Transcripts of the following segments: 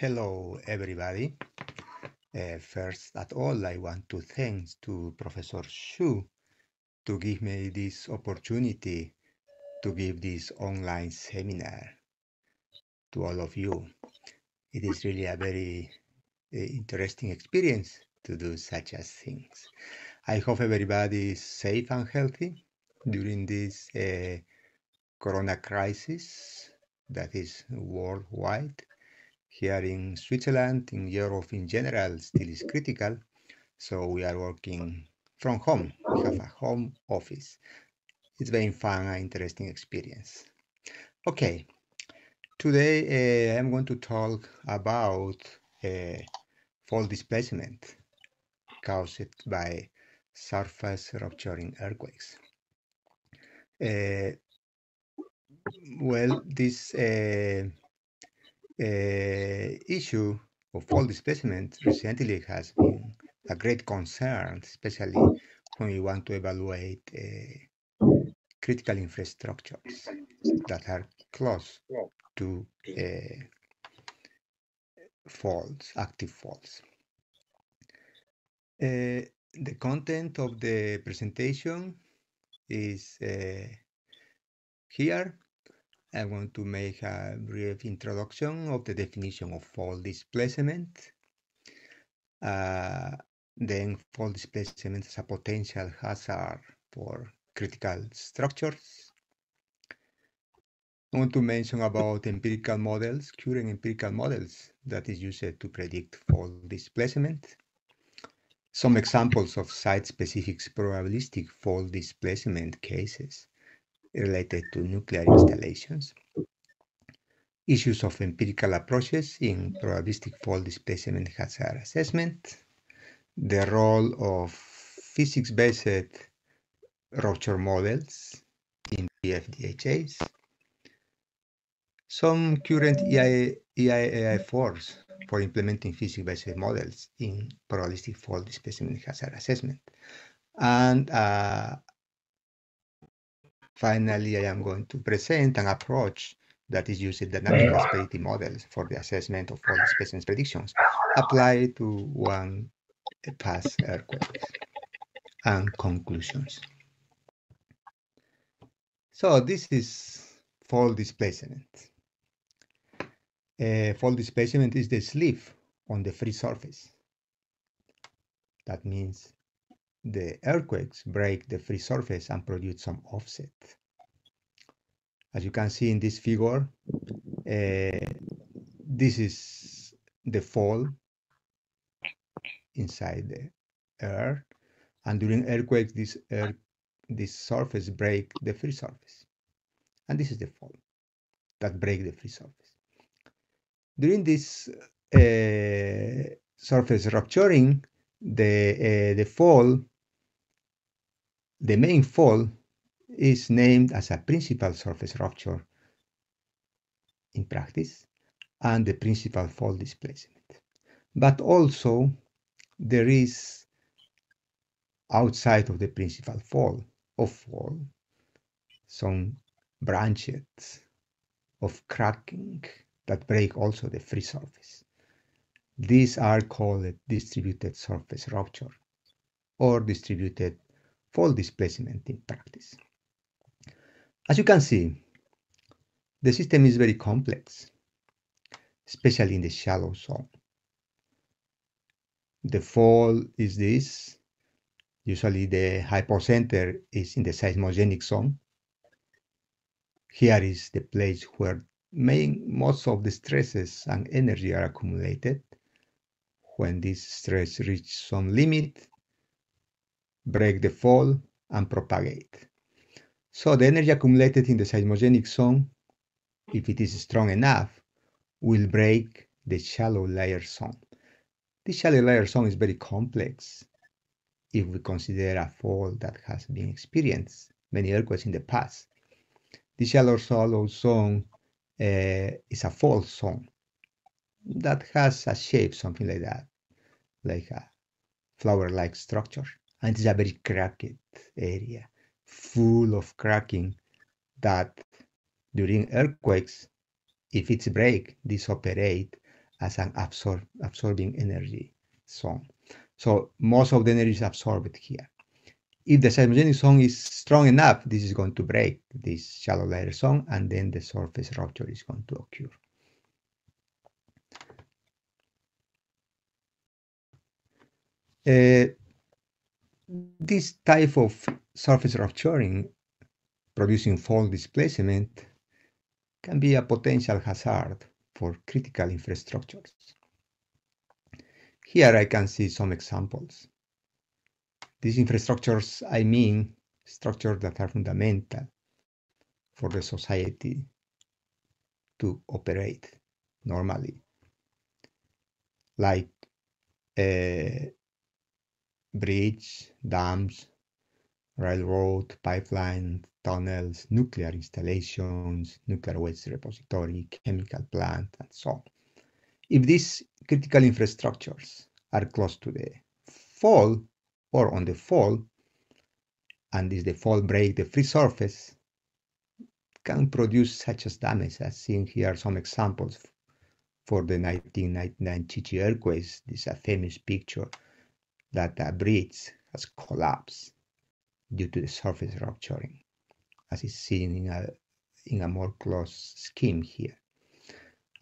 Hello, everybody. Uh, first at all, I want to thanks to Professor Xu to give me this opportunity to give this online seminar to all of you. It is really a very uh, interesting experience to do such as things. I hope everybody is safe and healthy during this uh, corona crisis that is worldwide here in Switzerland, in Europe in general, still is critical. So we are working from home. We have a home office. It's been fun, an interesting experience. Okay, today uh, I'm going to talk about uh, eh, fault displacement caused by surface rupturing earthquakes. Uh, well, this uh, issue of all displacement mm. recently has been a great concern, especially when we want to evaluate uh, critical infrastructures that are close to uh, faults, active faults. Uh, the content of the presentation is uh, here I want to make a brief introduction of the definition of fault displacement. Uh, then fault displacement is a potential hazard for critical structures. I want to mention about empirical models, current empirical models that is used to predict fault displacement. Some examples of site-specific probabilistic fault displacement cases related to nuclear installations, issues of empirical approaches in probabilistic fault displacement hazard assessment, the role of physics-based rupture models in PFDHAs, some current EIA, efforts for implementing physics-based models in probabilistic fault displacement hazard assessment, and uh, Finally, I am going to present an approach that is using dynamic prosperity models for the assessment of all species predictions applied to one past earthquake and conclusions. So this is fault displacement. Uh, fault displacement is the slip on the free surface. That means the earthquakes break the free surface and produce some offset. As you can see in this figure, uh, this is the fall inside the earth. And during earthquakes, this, earth, this surface break the free surface. And this is the fall that break the free surface. During this uh, surface rupturing, the, uh, the fall the main fault is named as a principal surface rupture in practice and the principal fault displacement. But also there is outside of the principal fault of fall some branches of cracking that break also the free surface. These are called distributed surface rupture or distributed fault displacement in practice. As you can see, the system is very complex, especially in the shallow zone. The fault is this. Usually the hypocenter is in the seismogenic zone. Here is the place where main, most of the stresses and energy are accumulated. When this stress reaches some limit, break the fall, and propagate. So the energy accumulated in the seismogenic zone, if it is strong enough, will break the shallow layer zone. The shallow layer zone is very complex if we consider a fall that has been experienced many earthquakes in the past. The shallow shallow zone uh, is a fall zone that has a shape, something like that, like a flower-like structure. And it's a very cracked area full of cracking that during earthquakes, if it's break, this operate as an absorb, absorbing energy zone. So most of the energy is absorbed here. If the seismogenic zone is strong enough, this is going to break this shallow layer zone, and then the surface rupture is going to occur. Uh, this type of surface rupturing producing fault displacement can be a potential hazard for critical infrastructures. Here I can see some examples. These infrastructures, I mean structures that are fundamental for the society to operate normally, like uh, bridges, dams, railroad, pipelines, tunnels, nuclear installations, nuclear waste repository, chemical plant, and so on. If these critical infrastructures are close to the fall or on the fall, and if the fall break the free surface, can produce such as damage as seen here some examples for the 1999 Chichi earthquakes. This is a famous picture that the bridge has collapsed due to the surface rupturing, as is seen in a, in a more close scheme here.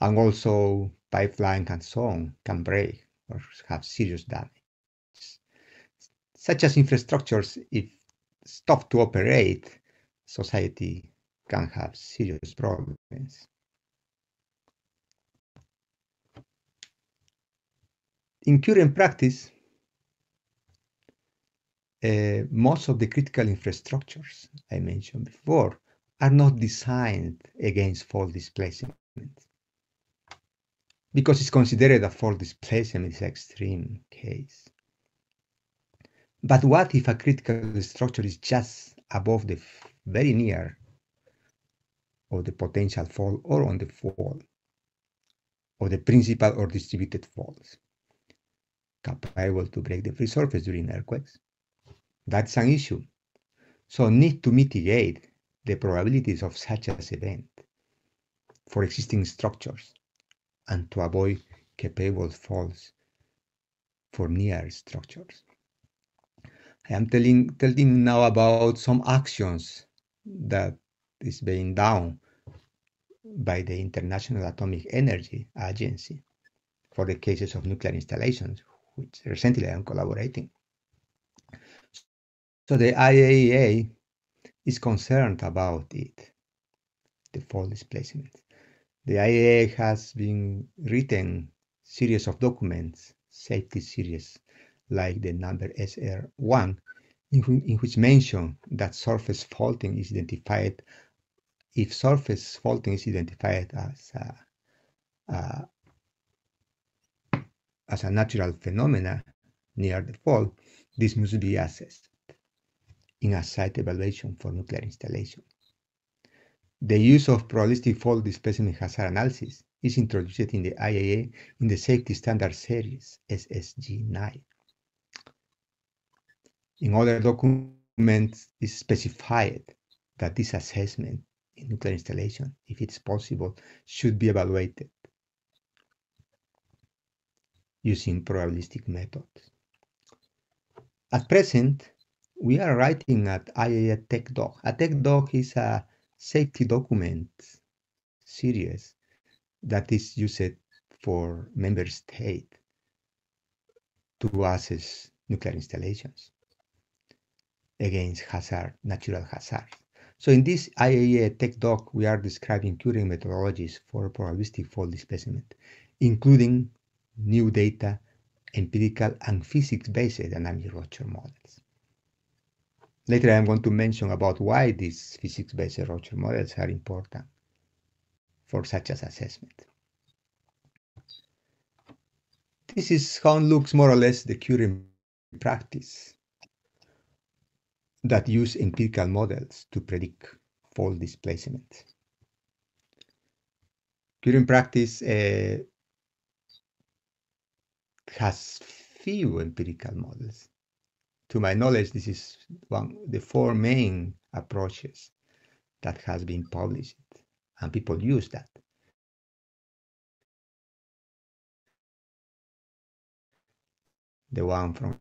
And also pipeline and so on can break or have serious damage. Such as infrastructures, if stopped to operate, society can have serious problems. In current practice, uh, most of the critical infrastructures I mentioned before are not designed against fault displacement because it's considered a fault displacement is an extreme case. But what if a critical structure is just above the very near of the potential fault or on the fault of the principal or distributed faults capable to break the free surface during earthquakes? That's an issue. So need to mitigate the probabilities of such an event for existing structures and to avoid capable faults for near structures. I am telling, telling now about some actions that is being done by the International Atomic Energy Agency for the cases of nuclear installations, which recently I am collaborating. So the IAEA is concerned about it, the fault displacement. The IAEA has been written series of documents, safety series, like the number SR1, in, in which mention that surface faulting is identified if surface faulting is identified as a, a as a natural phenomena near the fault, this must be assessed in a site evaluation for nuclear installation. The use of probabilistic fault displacement hazard analysis is introduced in the IAA in the Safety Standard Series, SSG9. In other documents, it is specified that this assessment in nuclear installation, if it's possible, should be evaluated using probabilistic methods. At present, we are writing at IAA Tech Doc. A Tech Doc is a safety document series that is used for member state to assess nuclear installations against hazard, natural hazard. So in this IAEA tech doc, we are describing curing methodologies for probabilistic fault displacement, including new data, empirical and physics-based dynamic rupture models. Later I'm going to mention about why these physics-based Roger models are important for such an assessment. This is how looks more or less the current practice that use empirical models to predict fault displacement. Current practice uh, has few empirical models to my knowledge, this is one the four main approaches that has been published, and people use that. The one from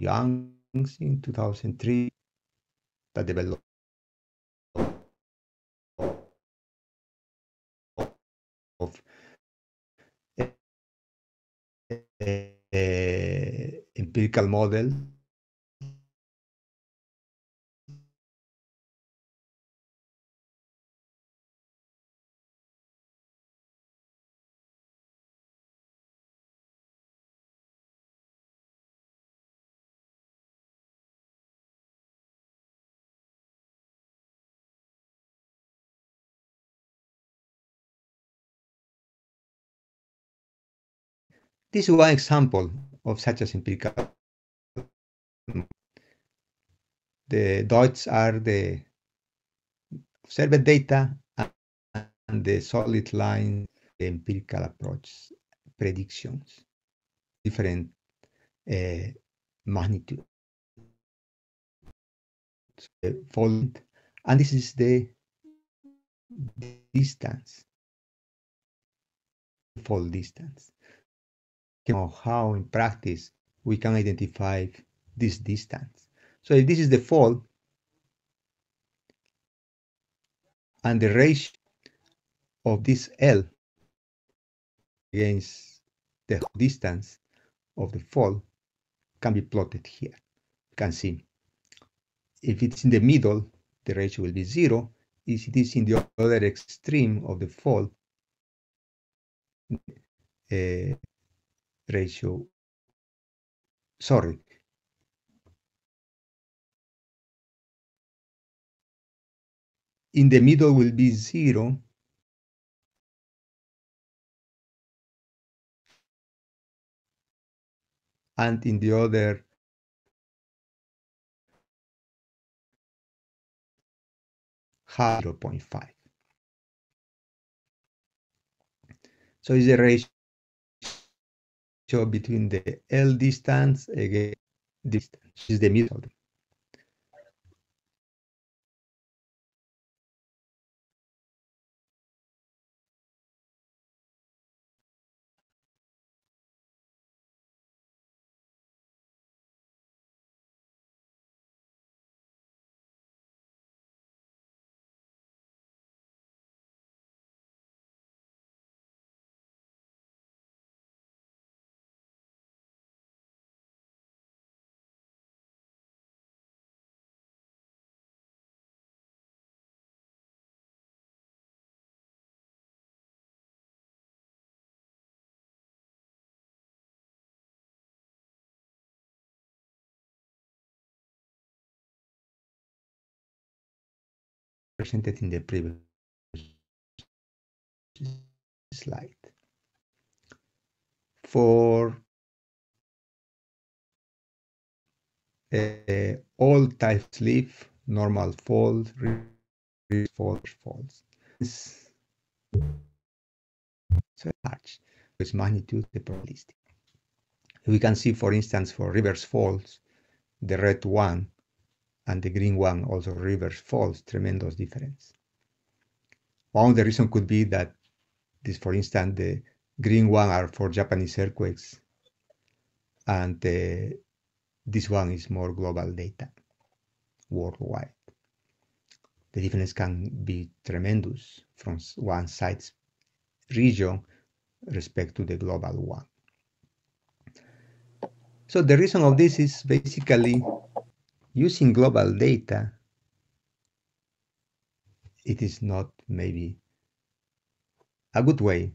Young's in 2003 that developed Eh, empirical model This is one example of such a empirical. The dots are the observed data and the solid line the empirical approach predictions, different uh, magnitude. Fold, and this is the distance, fold distance. Oh. how in practice we can identify this distance. So if this is the fault and the ratio of this L against the distance of the fault can be plotted here. You can see if it's in the middle, the ratio will be zero. If it is in the other extreme of the fault, uh, ratio. Sorry. In the middle will be zero. And in the other 0.5. So it's a ratio so between the L distance again, distance, which is the middle. presented in the previous slide. For uh, all types leaf, normal fold, fold, folds. so large, its magnitude the probabilistic. We can see, for instance, for reverse folds, the red one and the green one also rivers falls, tremendous difference. One of the reasons could be that this, for instance, the green one are for Japanese earthquakes, and uh, this one is more global data worldwide. The difference can be tremendous from one site's region respect to the global one. So the reason of this is basically using global data, it is not maybe a good way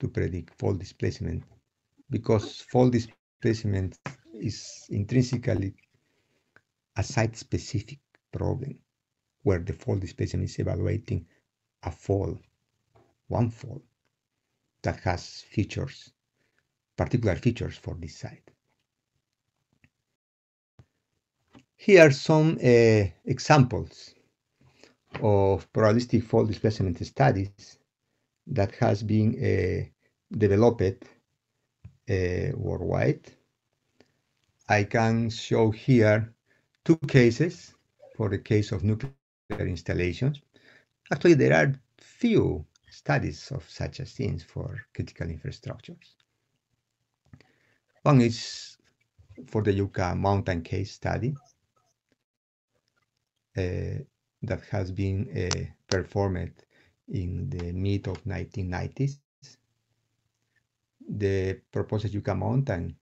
to predict fault displacement because fault displacement is intrinsically a site-specific problem where the fault displacement is evaluating a fault, one fault that has features, particular features for this site. Here are some uh, examples of probabilistic fault displacement studies that has been uh, developed uh, worldwide. I can show here two cases for the case of nuclear installations. Actually, there are few studies of such a things for critical infrastructures. One is for the Yucca mountain case study, uh, that has been uh, performed in the mid of 1990s. The proposed Yucca Mountain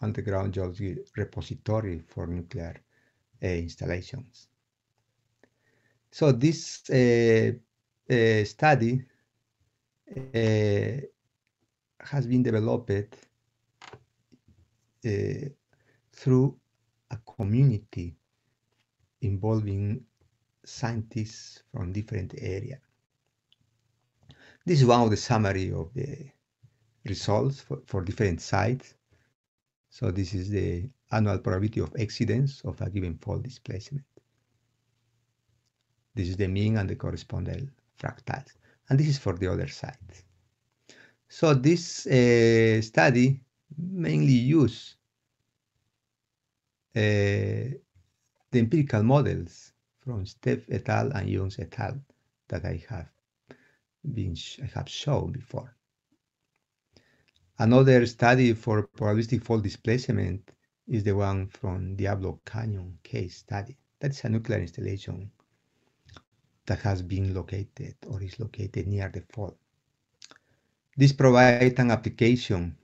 underground geology repository for nuclear uh, installations. So this uh, uh, study uh, has been developed through a community involving scientists from different areas. This is one of the summary of the results for, for different sites. So this is the annual probability of accidents of a given fault displacement. This is the mean and the corresponding fractals. And this is for the other side. So this uh, study mainly use uh, the empirical models from Steph et al. and Jones et al. that I have been I have shown before. Another study for probabilistic fault displacement is the one from Diablo Canyon case study. That's a nuclear installation that has been located or is located near the fault. This provides an application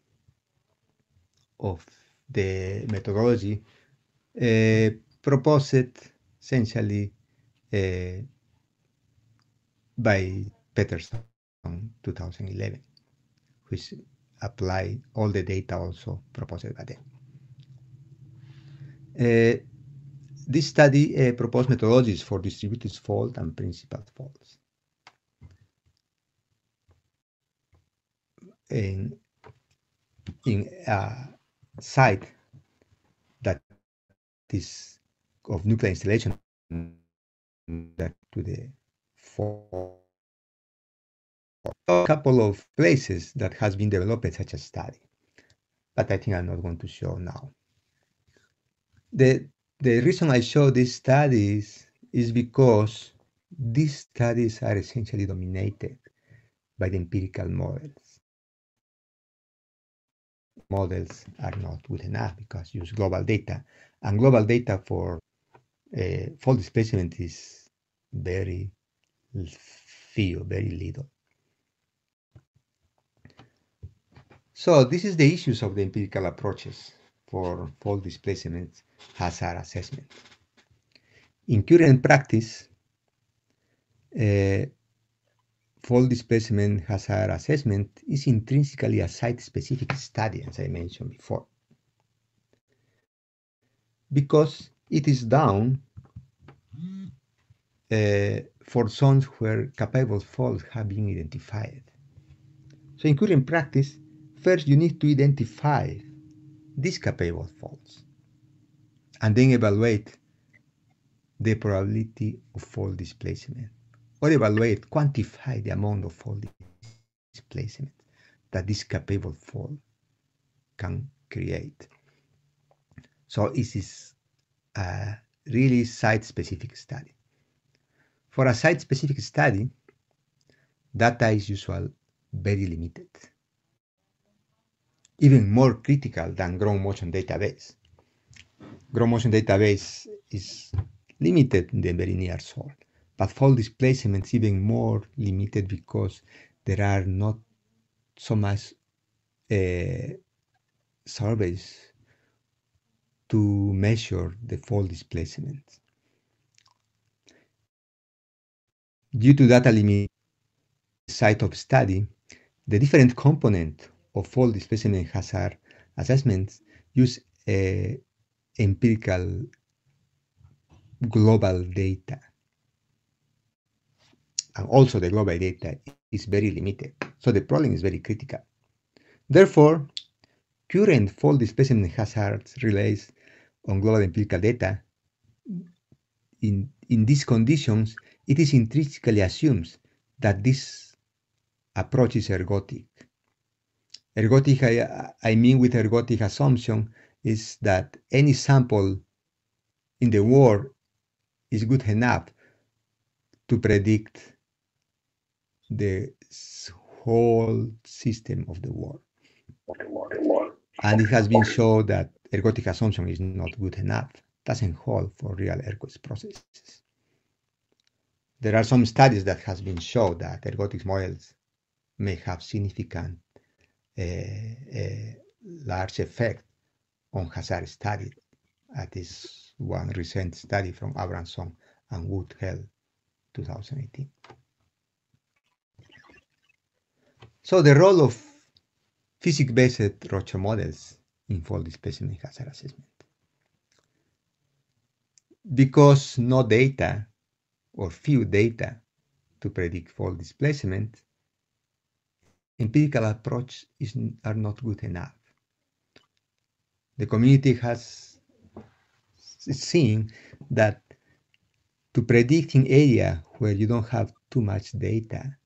of the methodology uh, proposed essentially uh, by Peterson 2011, which apply all the data also proposed by them. Uh, this study uh, proposed methodologies for distributed fault and principal faults. In, in a site that is of nuclear installation that to the four a couple of places that has been developed such a study but i think i'm not going to show now the the reason i show these studies is because these studies are essentially dominated by the empirical models models are not good enough because use global data and global data for uh, displacement is very few, very little. So this is the issues of the empirical approaches for fault displacement hazard assessment. In current practice, uh, eh, fault displacement hazard assessment is intrinsically a site-specific study, as I mentioned before, because it is down uh, for zones where capable faults have been identified. So in current practice, first you need to identify these capable faults and then evaluate the probability of fault displacement or evaluate, quantify the amount of fault displacement that this capable fault can create. So this is a really site-specific study. For a site-specific study, data is usually very limited, even more critical than ground motion database. Ground motion database is limited in the very near soil, but fault displacement is even more limited because there are not so much uh, surveys to measure the fault displacement. Due to data limit site of study, the different component of fault displacement hazard assessments use empirical global data. And also the global data is very limited, so the problem is very critical. Therefore, current fault displacement hazards relays on global empirical data, in, in these conditions, it is intrinsically assumed that this approach is ergotic. Ergotic, I, I mean with ergotic assumption, is that any sample in the world is good enough to predict the whole system of the world. And it has been shown that ergodic assumption is not good enough, doesn't hold for real ergodic processes. There are some studies that has been shown that ergodic models may have significant uh, uh, large effect on hazard study. At this one recent study from Abramson and Wood Held 2018. So the role of physics-based Roche models in fault displacement hazard assessment. Because no data or few data to predict fault displacement, empirical approaches is, are not good enough. The community has seen that to predict in area where you don't have too much data,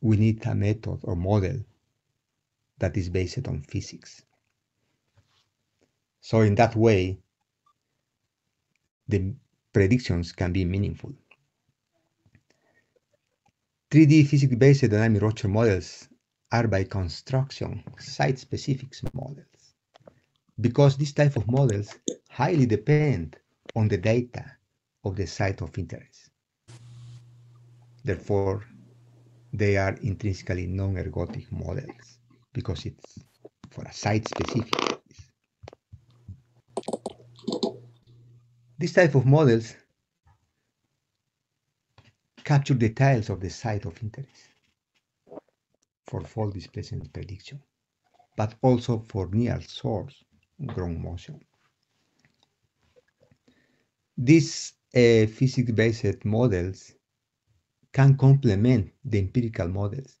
we need a method or model that is based on physics. So in that way, the predictions can be meaningful. 3D physics-based dynamic rupture models are by construction site-specific models because this type of models highly depend on the data of the site of interest. Therefore, they are intrinsically non-ergotic models because it's for a site specific service. This type of models capture details of the site of interest for fault displacement prediction, but also for near source ground motion. These uh, physics-based models can complement the empirical models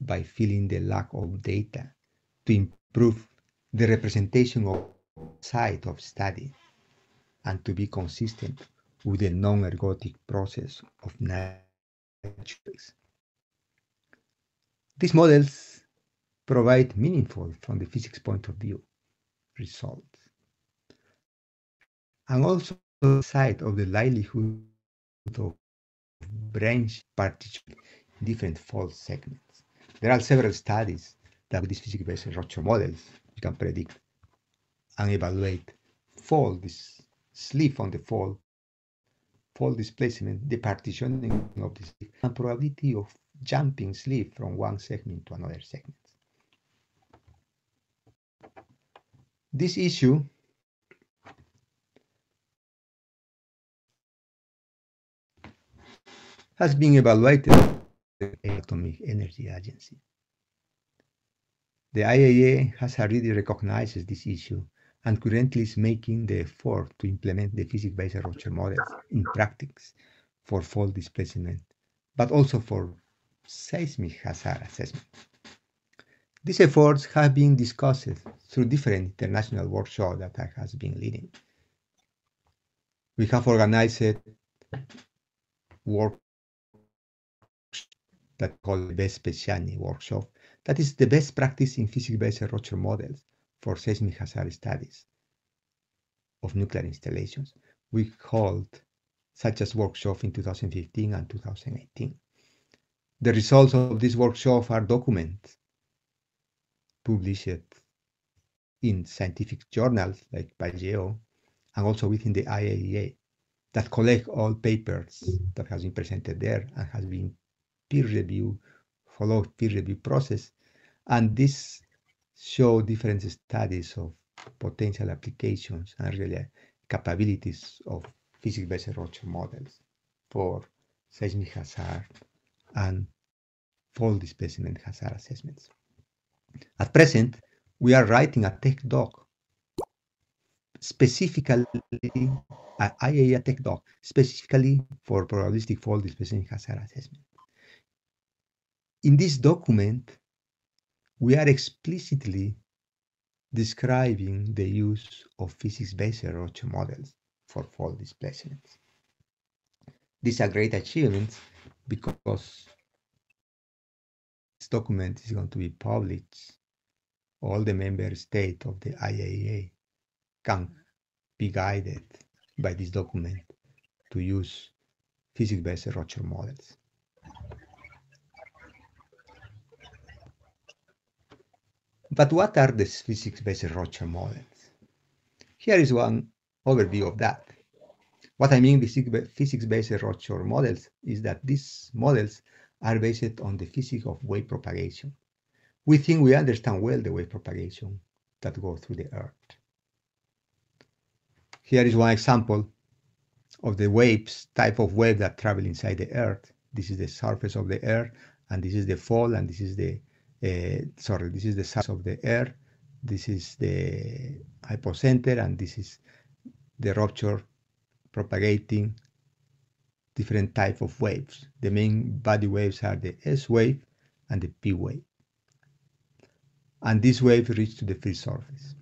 by filling the lack of data to improve the representation of site of study and to be consistent with the non-ergotic process of natural. These models provide meaningful, from the physics point of view, results. And also the side of the likelihood of branch partition different fault segments. There are several studies that with these physics-based structure models, you can predict and evaluate fall, this sleeve on the fall, fall displacement, the partitioning of the and probability of jumping slip from one segment to another segment. This issue has been evaluated the Atomic Energy Agency. The IAEA has already recognized this issue and currently is making the effort to implement the physics-based rupture model in practice for fault displacement, but also for seismic hazard assessment. These efforts have been discussed through different international workshops that I have been leading. We have organized work that called Best Speciani workshop that is the best practice in physics-based Rocher models for seismic hazard studies of nuclear installations. We held such as workshop in 2015 and 2018. The results of this workshop are documents published in scientific journals like Pageo and also within the IAEA that collect all papers that has been presented there and has been peer review, follow peer review process. And this show different studies of potential applications and really capabilities of physics-based Rocher models for seismic hazard and fault specimen hazard assessments. At present, we are writing a tech doc, specifically an IAEA tech doc, specifically for probabilistic fault specimen hazard assessment. In this document, we are explicitly describing the use of physics-based Roche models for fault displacements. This is a great achievement because this document is going to be published. All the member states of the IAEA can be guided by this document to use physics-based Roche models. But what are the physics-based Roche models? Here is one overview of that. What I mean by physics-based Roche models is that these models are based on the physics of wave propagation. We think we understand well the wave propagation that goes through the Earth. Here is one example of the waves, type of wave that travel inside the Earth. This is the surface of the Earth, and this is the fall, and this is the uh, sorry, this is the size of the air. This is the hypocenter, and this is the rupture propagating different type of waves. The main body waves are the S wave and the P wave. And this wave reaches to the field surface.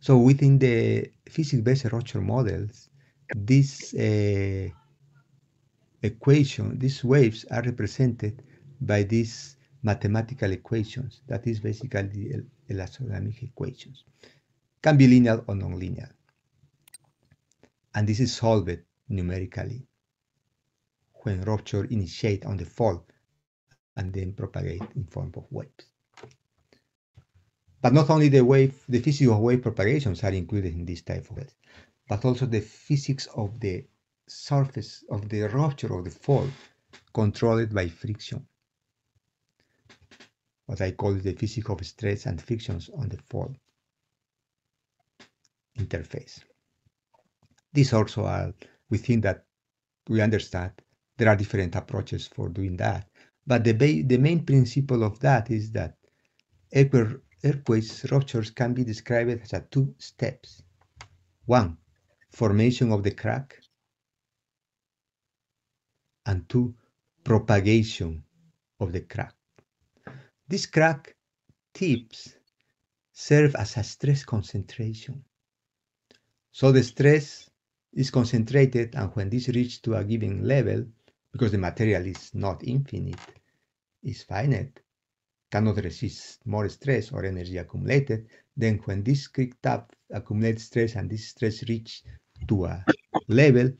So within the physics-based rupture models, this uh, equation, these waves are represented by this mathematical equations, that is basically the elastodynamic equations, can be linear or nonlinear. And this is solved numerically when rupture initiate on the fault and then propagate in form of waves. But not only the wave, the physics of wave propagations are included in this type of it, but also the physics of the surface of the rupture of the fault controlled by friction what I call the physics of stress and frictions on the fault interface. These also are within that we understand there are different approaches for doing that. But the, the main principle of that is that earthquake, earthquakes, ruptures can be described as a two steps. One, formation of the crack, and two, propagation of the crack. These crack tips serve as a stress concentration. So the stress is concentrated, and when this reaches to a given level, because the material is not infinite, is finite, cannot resist more stress or energy accumulated, then when this crack tap accumulates stress and this stress reaches to a level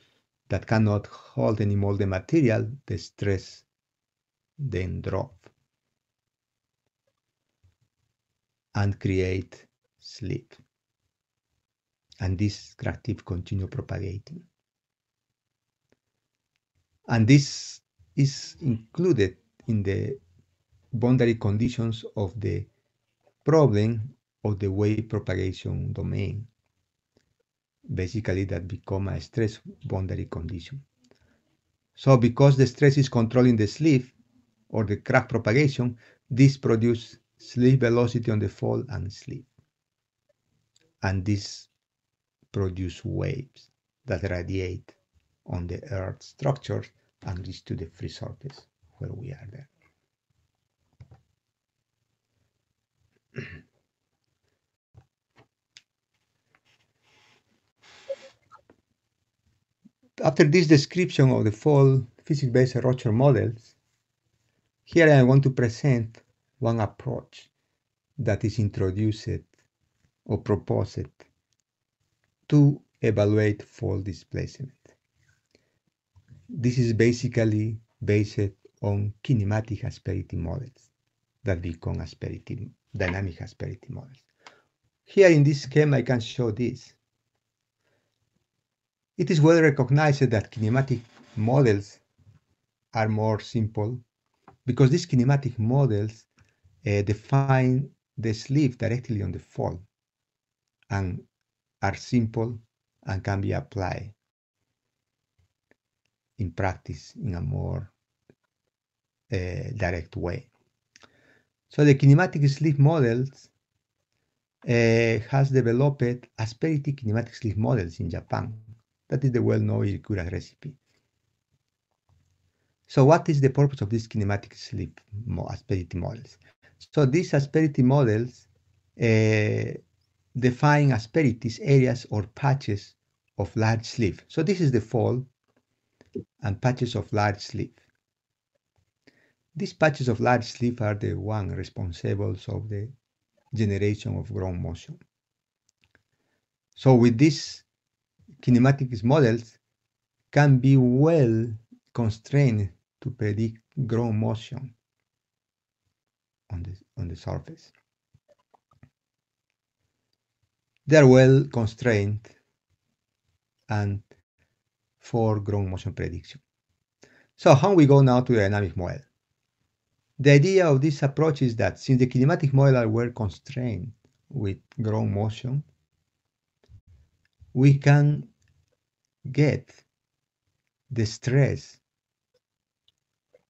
that cannot hold any more the material, the stress then drops. and create sleep. And this tip continue propagating. And this is included in the boundary conditions of the problem of the wave propagation domain. Basically, that become a stress boundary condition. So because the stress is controlling the slip or the crack propagation, this produce Sleep velocity on the fall and sleep. And this produce waves that radiate on the Earth structures and reach to the free surface where we are there. After this description of the fall physics-based Roger models, here I want to present one approach that is introduced or proposed to evaluate fault displacement. This is basically based on kinematic asperity models that become asperity, dynamic asperity models. Here in this scheme, I can show this. It is well recognized that kinematic models are more simple because these kinematic models uh, define the sleeve directly on the fold and are simple and can be applied in practice in a more uh, direct way. So the kinematic sleeve models uh, has developed Asperity kinematic sleeve models in Japan. That is the well-known Irikura recipe. So what is the purpose of these kinematic sleeve asperity models? So these asperity models uh, define asperities, areas or patches of large sleeve. So this is the fall and patches of large sleeve. These patches of large sleeve are the one responsible of the generation of ground motion. So with these kinematics models can be well constrained to predict ground motion on the, on the surface. They are well constrained and for ground motion prediction. So how we go now to the dynamic model? The idea of this approach is that since the kinematic model are well constrained with ground motion, we can get the stress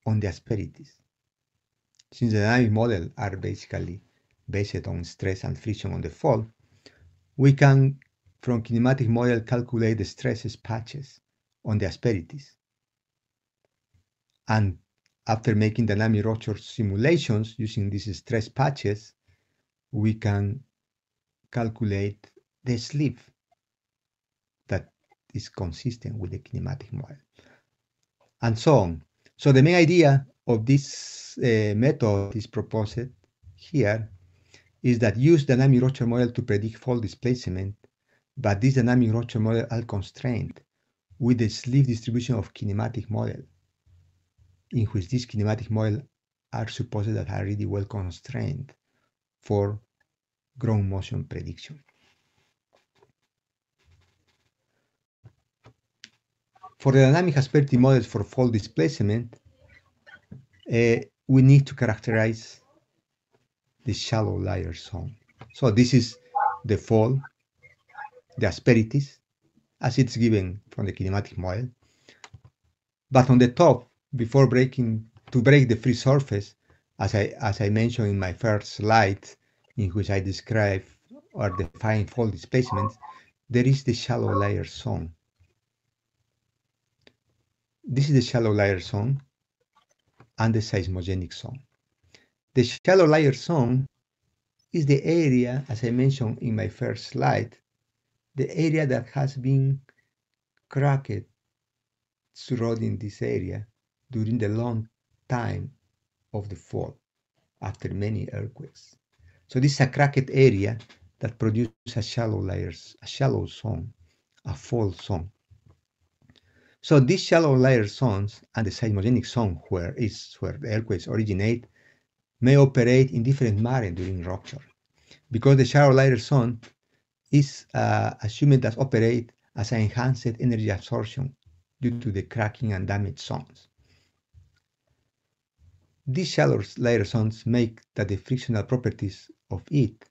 on the asperities. Since the dynamic model are basically based on stress and friction on the fault, we can, from kinematic model, calculate the stresses patches on the asperities. And after making dynamic rupture simulations using these stress patches, we can calculate the slip that is consistent with the kinematic model, and so on. So the main idea of this uh, method is proposed here is that use dynamic Rocher model to predict fault displacement, but this dynamic Rocher model are constrained with the sleeve distribution of kinematic model, in which these kinematic model are supposed that are really well constrained for ground motion prediction. For the dynamic asperity models for fault displacement, uh, we need to characterize the shallow layer zone. So this is the fall, the asperities, as it's given from the kinematic model. But on the top, before breaking, to break the free surface, as I, as I mentioned in my first slide, in which I describe or define fault displacements, there is the shallow layer zone. This is the shallow layer zone and the seismogenic zone. The shallow layer zone is the area, as I mentioned in my first slide, the area that has been cracked surrounding this area during the long time of the fault after many earthquakes. So this is a cracked area that produces a shallow layers, a shallow zone, a fault zone. So these shallow layer zones and the seismogenic zone where, is, where the earthquakes originate may operate in different manner during rupture. Because the shallow layer zone is uh, assumed that operate as an enhanced energy absorption due to the cracking and damage zones. These shallow layer zones make that the frictional properties of it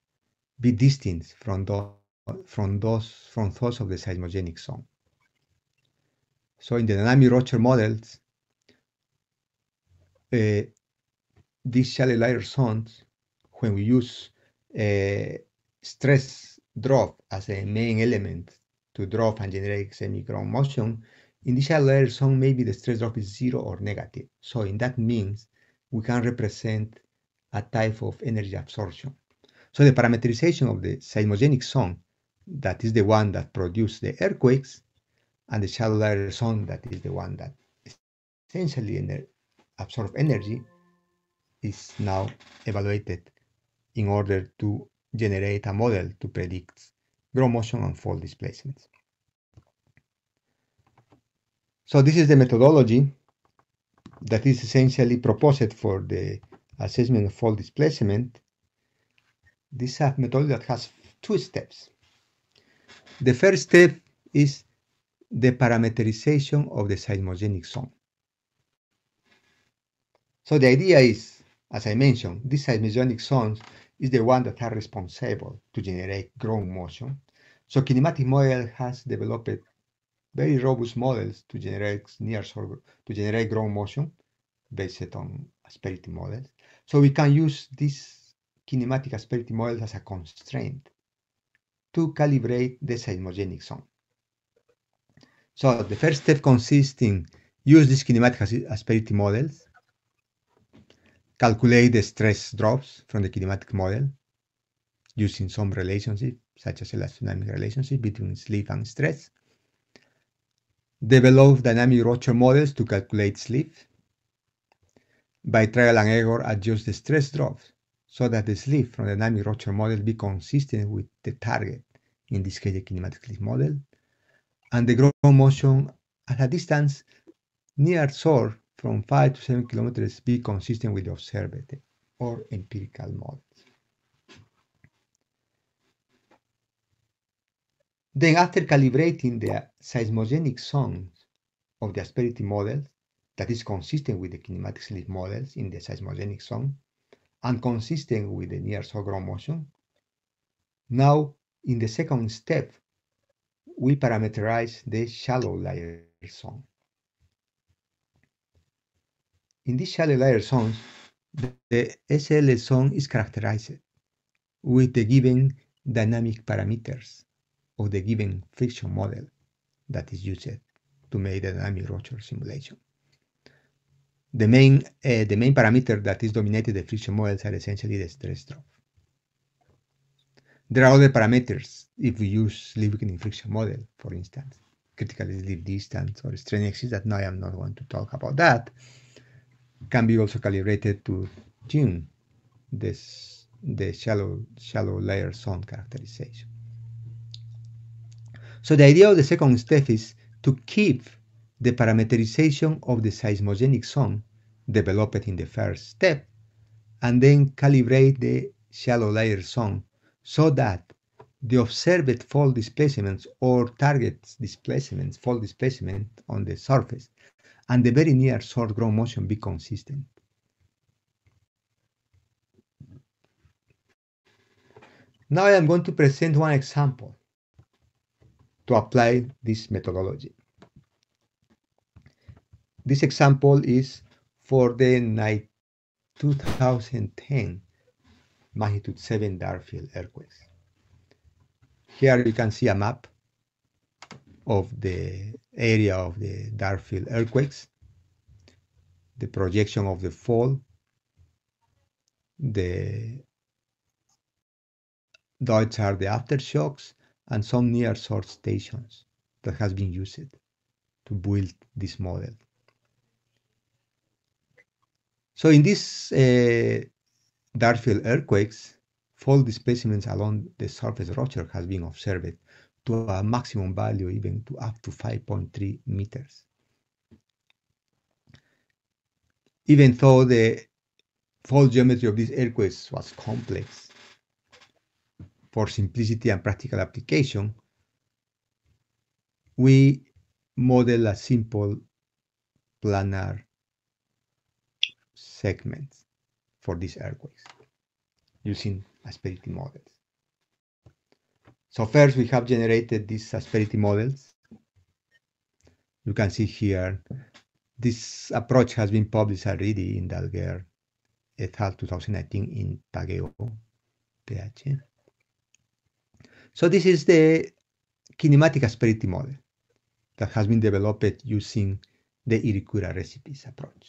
be distinct from those from those from those of the seismogenic zone. So in the dynamic Rocher models, uh, these shallow layer zones, when we use uh, stress drop as a main element to drop and generate semi-ground motion, in this shallow layer zone, maybe the stress drop is zero or negative. So in that means, we can represent a type of energy absorption. So the parameterization of the seismogenic zone, that is the one that produces the earthquakes, and the shadow layer sun that is the one that essentially ener absorbs energy is now evaluated in order to generate a model to predict grow motion and fall displacements. So this is the methodology that is essentially proposed for the assessment of fall displacement. This methodology that has two steps. The first step is the parameterization of the seismogenic zone. So the idea is, as I mentioned, this seismogenic zone is the one that are responsible to generate ground motion. So kinematic model has developed very robust models to generate near to generate ground motion based on asperity models. So we can use this kinematic asperity models as a constraint to calibrate the seismogenic zone. So the first step consists in use these kinematic asperity models, calculate the stress drops from the kinematic model using some relationship, such as elastic relationship between sleep and stress, develop dynamic rupture models to calculate sleep, by trial and error adjust the stress drops so that the sleep from the dynamic rupture model be consistent with the target, in this case the kinematic sleep model, and the ground motion at a distance near source from 5 to 7 kilometers be consistent with the observed or empirical models. Then after calibrating the seismogenic zones of the asperity model that is consistent with the kinematic slip models in the seismogenic zone and consistent with the near source ground motion, now in the second step we parameterize the shallow layer zone. In these shallow layer zones, the SL zone is characterized with the given dynamic parameters of the given friction model that is used to make the dynamic rupture simulation. The main, uh, the main parameter that is dominated the friction models are essentially the stress drop. There are other parameters if we use Liebig friction model, for instance, critical slip distance or strain axis that now I am not going to talk about that, can be also calibrated to tune this the shallow shallow layer zone characterization. So the idea of the second step is to keep the parameterization of the seismogenic zone developed in the first step and then calibrate the shallow layer zone so that the observed fault displacements or target displacements, fault displacement on the surface, and the very near short ground motion be consistent. Now I am going to present one example to apply this methodology. This example is for the night 2010 magnitude 7 Darfield earthquakes. Here you can see a map of the area of the Darfield earthquakes, the projection of the fault, the dots are the aftershocks and some near source stations that has been used to build this model. So in this uh, Darfield earthquakes, faulty specimens along the surface rupture has been observed to a maximum value even to up to 5.3 meters. Even though the fault geometry of these earthquakes was complex, for simplicity and practical application, we model a simple planar segment for these earthquakes using asperity models. So first we have generated these asperity models. You can see here, this approach has been published already in Dalger al. 2019 in Tageo PH. So this is the kinematic asperity model that has been developed using the Irikura recipes approach.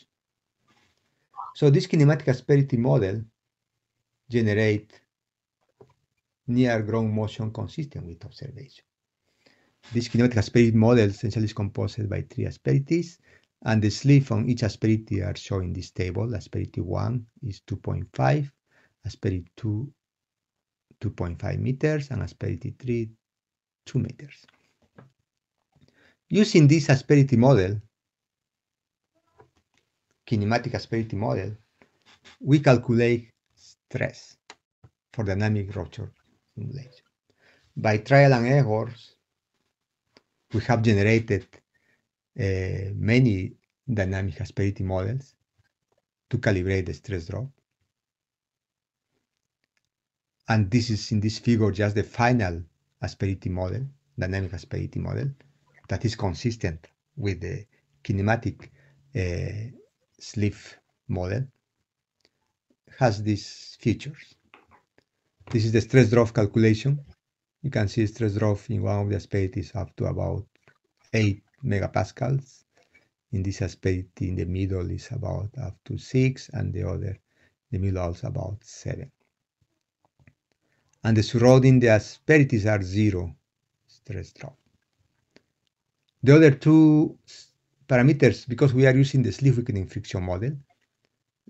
So this kinematic asperity model generate near ground motion consistent with observation. This kinematic asperity model essentially is composed by three asperities, and the slip on each asperity are shown in this table. Asperity 1 is 2.5, asperity 2, 2.5 meters, and asperity 3, 2 meters. Using this asperity model, kinematic asperity model, we calculate stress for dynamic rupture simulation. By trial and errors, we have generated uh, many dynamic asperity models to calibrate the stress drop. And this is in this figure just the final asperity model, dynamic asperity model, that is consistent with the kinematic uh, sleeve model has these features. This is the stress drop calculation. You can see stress drop in one of the aspect is up to about 8 megapascals. In this aspect, in the middle is about up to 6, and the other, the middle is about 7. And the surrounding, the asperities are 0 stress drop. The other two parameters, because we are using the sleeve weakening friction model,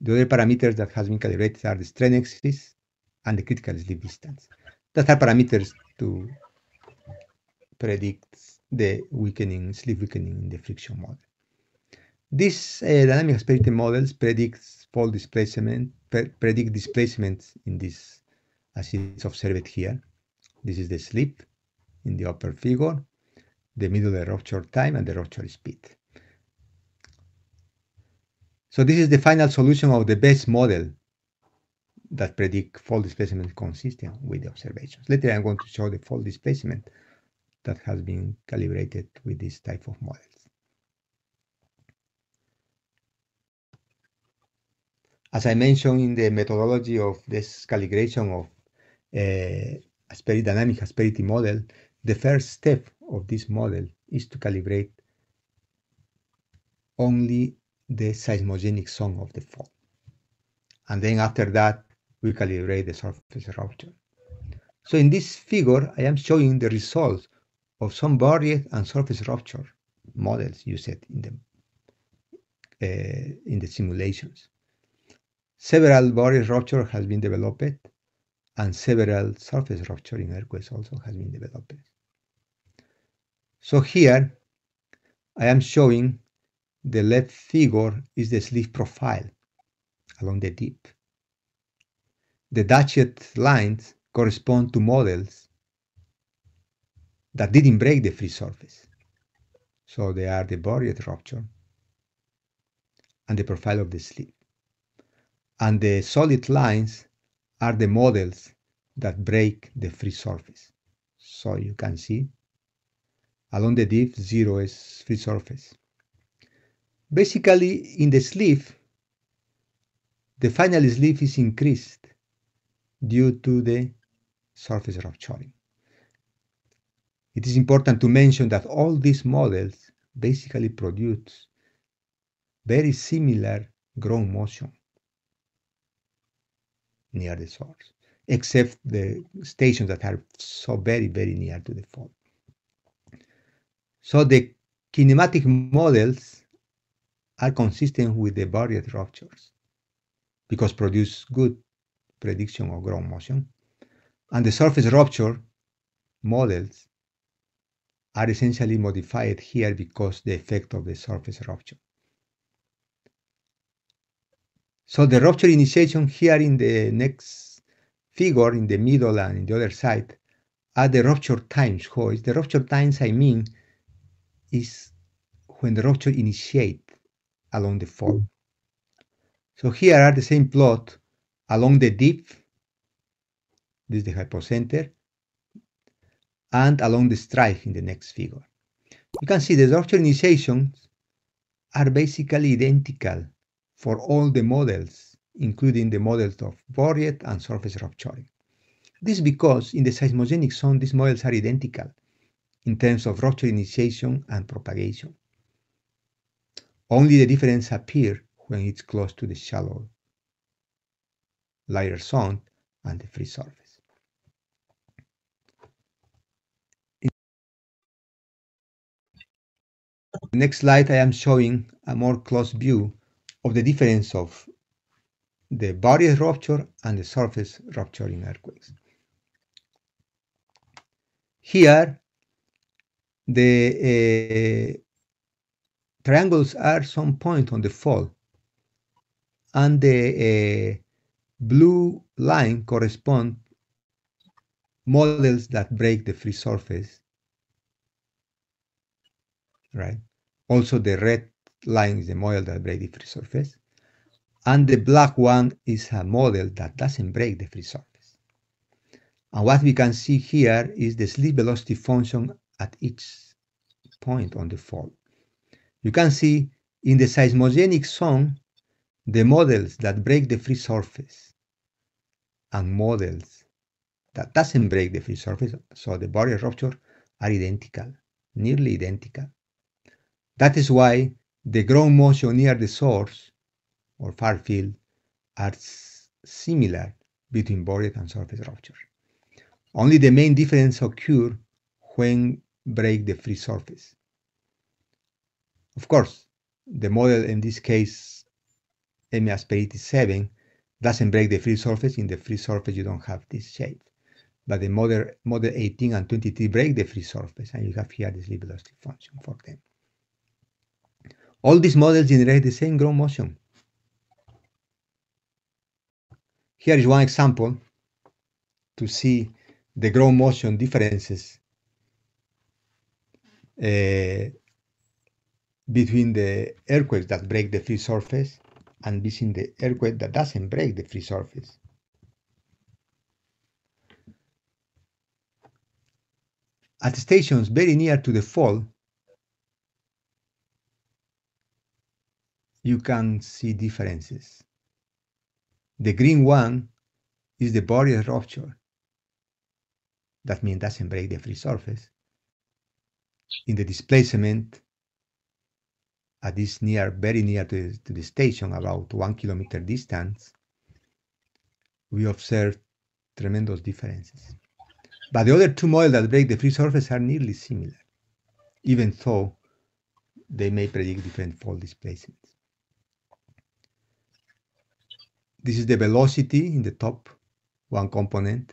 the other parameters that has been calibrated are the strain axis and the critical sleeve distance. That are parameters to predict the weakening, sleeve weakening in the friction model. This uh, dynamic aspect models predicts fall displacement, pre predict displacements in this, as it's observed here. This is the slip in the upper figure, the middle the rupture time, and the rupture speed. So this is the final solution of the best model that predict fault displacement consistent with the observations. Later I'm going to show the fault displacement that has been calibrated with this type of models. As I mentioned in the methodology of this calibration of uh, asperity, dynamic asperity model, the first step of this model is to calibrate only the seismogenic zone of the fault. And then after that, we calibrate the surface rupture. So in this figure, I am showing the results of some buried and surface rupture models used in the, uh, in the simulations. Several buried rupture has been developed and several surface rupture in earthquakes also has been developed. So here I am showing the left figure is the sleeve profile along the dip. The dashed lines correspond to models that didn't break the free surface. So they are the buried rupture and the profile of the sleeve. And the solid lines are the models that break the free surface. So you can see along the dip zero is free surface. Basically, in the sleeve, the final sleeve is increased due to the surface rupturing. It is important to mention that all these models basically produce very similar ground motion near the source, except the stations that are so very, very near to the fault. So the kinematic models are consistent with the body structures because produce good prediction of ground motion. And the surface rupture models are essentially modified here because the effect of the surface rupture. So the rupture initiation here in the next figure, in the middle and in the other side, are the rupture times. Who is the rupture times I mean is when the rupture initiate along the fault, So here are the same plot along the depth, this is the hypocenter, and along the strike in the next figure. You can see the rupture initiations are basically identical for all the models, including the models of Borriet and surface rupturing. This is because in the seismogenic zone, these models are identical in terms of rupture initiation and propagation. Only the difference appears when it's close to the shallow layer zone and the free surface. In the next slide, I am showing a more close view of the difference of the body rupture and the surface rupture in earthquakes. Here, the uh, triangles are some point on the fold and the uh, blue line correspond models that break the free surface right also the red line is the model that break the free surface and the black one is a model that doesn't break the free surface and what we can see here is the slip velocity function at each point on the fault. You can see in the seismogenic zone the models that break the free surface and models that doesn't break the free surface, so the barrier rupture are identical, nearly identical. That is why the ground motion near the source or far field are similar between barrier and surface rupture. Only the main difference occur when break the free surface. Of course, the model in this case, M 7, doesn't break the free surface. In the free surface, you don't have this shape. But the model, model 18 and 23 break the free surface, and you have here this slip velocity function for them. All these models generate the same ground motion. Here is one example to see the ground motion differences uh, between the earthquakes that break the free surface and between the earthquake that doesn't break the free surface. At stations very near to the fault, you can see differences. The green one is the barrier rupture. That means doesn't break the free surface. In the displacement, at this near, very near to the, to the station, about one kilometer distance, we observe tremendous differences. But the other two models that break the free surface are nearly similar, even though they may predict different fault displacements. This is the velocity in the top, one component.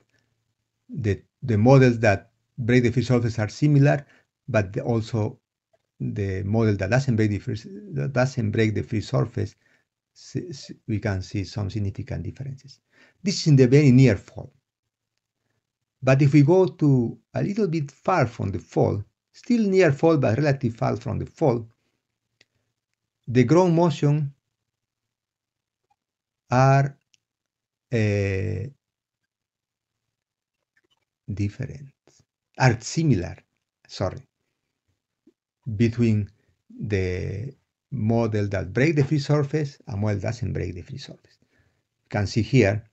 The, the models that break the free surface are similar, but also the model that doesn't break the free, that doesn't break the free surface, we can see some significant differences. This is in the very near fall. But if we go to a little bit far from the fall, still near fall but relative far from the fall, the ground motion are uh, different, are similar, sorry between the model that break the free surface and model doesn't break the free surface. You can see here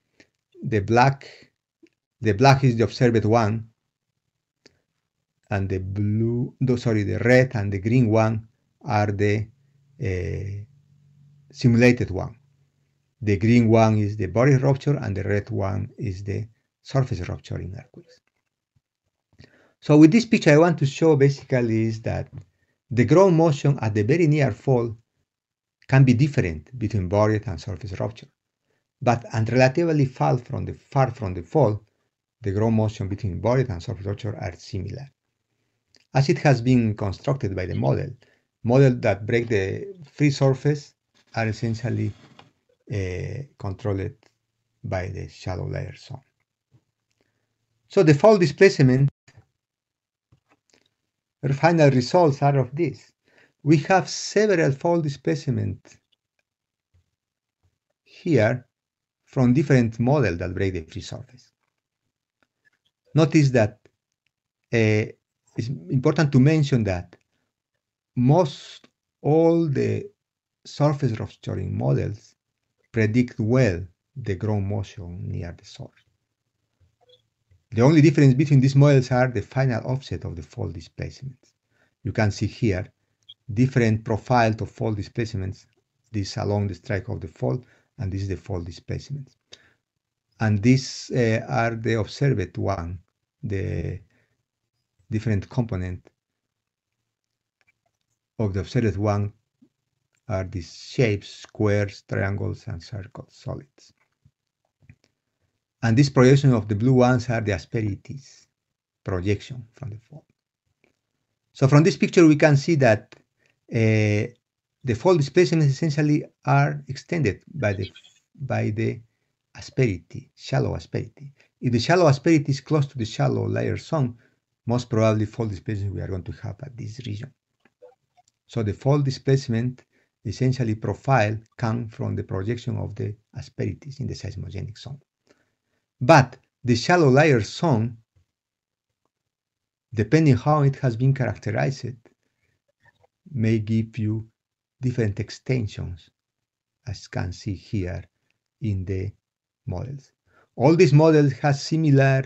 the black, the black is the observed one, and the blue, no, sorry, the red and the green one are the uh, simulated one. The green one is the body rupture and the red one is the surface rupture in earthquakes. So with this picture, I want to show basically is that the ground motion at the very near fall can be different between buried and surface rupture, but and relatively far from the, far from the fall, the ground motion between buried and surface rupture are similar. As it has been constructed by the model, models that break the free surface are essentially uh, controlled by the shallow layer zone. So the fault displacement final results are of this. We have several fold specimens here from different models that break the free surface. Notice that uh, it's important to mention that most all the surface rupturing models predict well the ground motion near the source. The only difference between these models are the final offset of the fault displacements. You can see here different profiles of fault displacements, this along the strike of the fault, and this is the fault displacements. And these uh, are the observed one, the different component of the observed one are these shapes, squares, triangles, and circles, solids. And this projection of the blue ones are the asperities projection from the fold. So from this picture, we can see that uh, the fold displacements essentially are extended by the by the asperity, shallow asperity. If the shallow asperity is close to the shallow layer zone, most probably fold displacement we are going to have at this region. So the fold displacement essentially profile come from the projection of the asperities in the seismogenic zone. But the shallow layer zone, depending how it has been characterized, may give you different extensions, as can see here in the models. All these models have similar,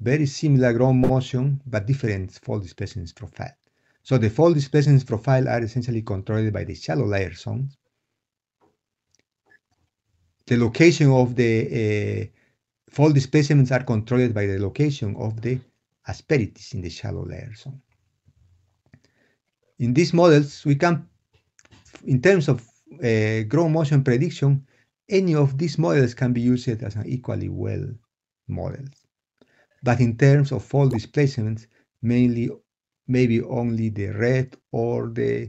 very similar ground motion, but different fault displacement profile. So the fault displacement profile are essentially controlled by the shallow layer zones. The location of the uh, Fault displacements are controlled by the location of the asperities in the shallow layer zone. In these models, we can, in terms of uh, ground motion prediction, any of these models can be used as an equally well model. But in terms of fault displacements, mainly maybe only the red or the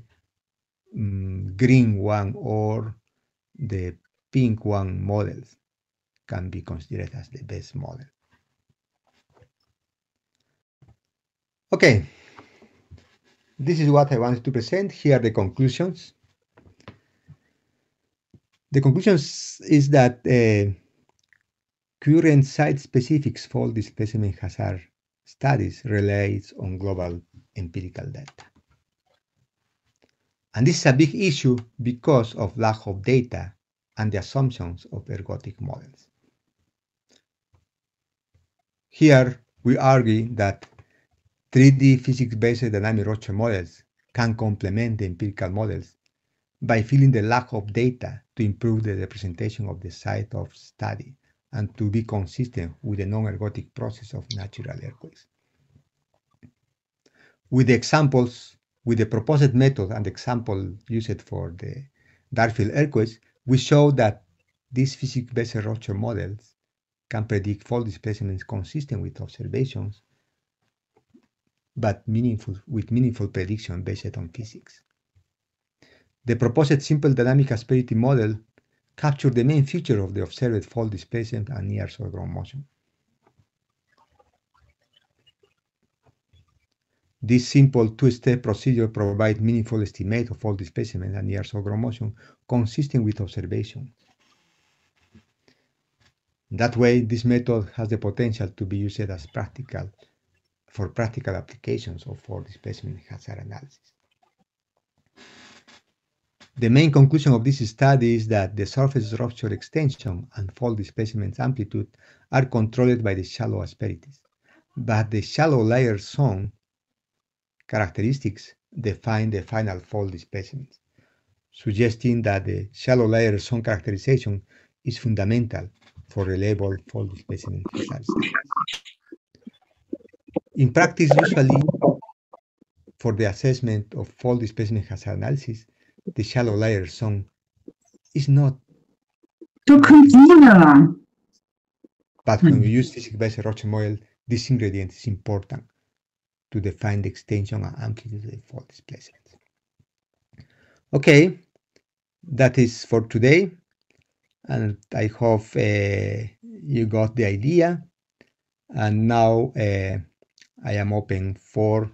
um, green one or the pink one models can be considered as the best model. Okay, this is what I wanted to present. Here are the conclusions. The conclusions is that uh, current site-specific fault displacement hazard studies relies on global empirical data. And this is a big issue because of lack of data and the assumptions of ergodic models. Here, we argue that 3D physics-based dynamic Roche models can complement the empirical models by filling the lack of data to improve the representation of the site of study and to be consistent with the non-ergodic process of natural earthquakes. With the examples, with the proposed method and example used for the Darfield earthquakes, we show that these physics-based Roche models can predict fault displacements consistent with observations, but meaningful, with meaningful prediction based on physics. The proposed simple dynamic asperity model captures the main feature of the observed fault displacement and near soil ground motion. This simple two-step procedure provides meaningful estimate of fault displacement and near soil ground motion consistent with observation. That way, this method has the potential to be used as practical for practical applications or for displacement hazard analysis. The main conclusion of this study is that the surface rupture extension and fault displacement amplitude are controlled by the shallow asperities, but the shallow layer zone characteristics define the final fault displacements, suggesting that the shallow layer zone characterization is fundamental for reliable fold specimen In practice, usually for the assessment of fold specimen hazard analysis, the shallow layer zone is not to consider. But when we hmm. use physics-based erosion model, this ingredient is important to define the extension and amplitude of the displacement. Okay, that is for today and I hope uh, you got the idea. And now uh, I am open for